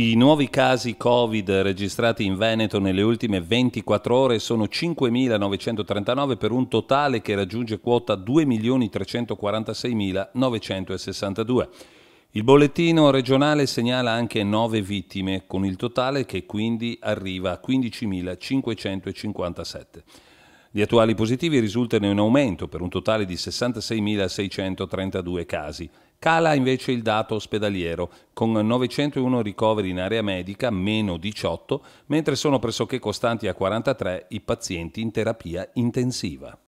I nuovi casi Covid registrati in Veneto nelle ultime 24 ore sono 5.939 per un totale che raggiunge quota 2.346.962. Il bollettino regionale segnala anche 9 vittime, con il totale che quindi arriva a 15.557. Gli attuali positivi risultano in aumento per un totale di 66.632 casi Cala invece il dato ospedaliero, con 901 ricoveri in area medica, meno 18, mentre sono pressoché costanti a 43 i pazienti in terapia intensiva.